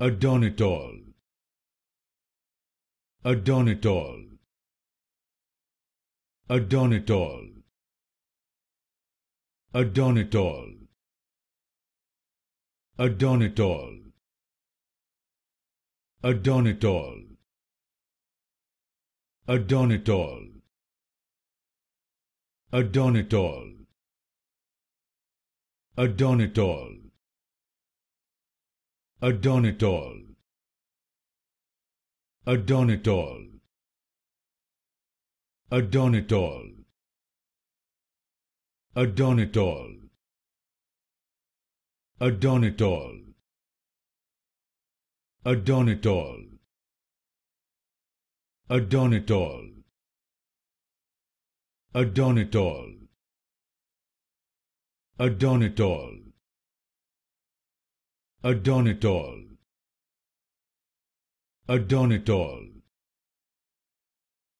Adonitol. Adonitol. Adonitol. Adonitol. Adonitol. Adonitol. Adonitol. Adonitol. Adonitol. Adonitol. Adonitol. Adonitol. Adonitol. Adonitol. Adonitol. Adonitol. Adonitol. Adonitol. Adorn it all! Adorn it all!